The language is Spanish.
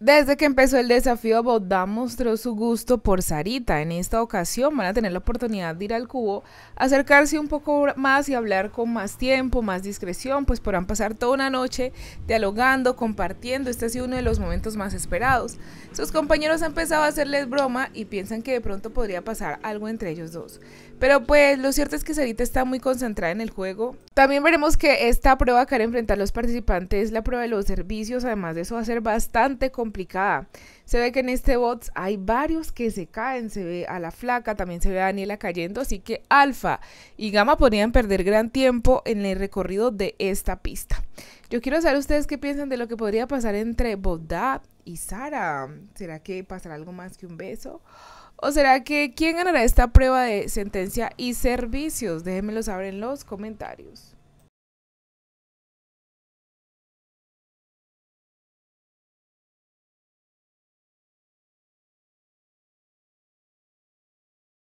Desde que empezó el desafío, Bodá mostró su gusto por Sarita. En esta ocasión van a tener la oportunidad de ir al cubo, acercarse un poco más y hablar con más tiempo, más discreción, pues podrán pasar toda una noche dialogando, compartiendo. Este ha sido uno de los momentos más esperados. Sus compañeros han empezado a hacerles broma y piensan que de pronto podría pasar algo entre ellos dos. Pero pues lo cierto es que Sarita está muy concentrada en el juego. También veremos que esta prueba que hará enfrentar los participantes la prueba de los servicios. Además de eso va a ser bastante complicada complicada. Se ve que en este bots hay varios que se caen, se ve a la flaca, también se ve a Daniela cayendo, así que Alfa y Gama podrían perder gran tiempo en el recorrido de esta pista. Yo quiero saber ustedes qué piensan de lo que podría pasar entre Bodab y Sara. ¿Será que pasará algo más que un beso? ¿O será que quién ganará esta prueba de sentencia y servicios? Déjenmelo saber en los comentarios.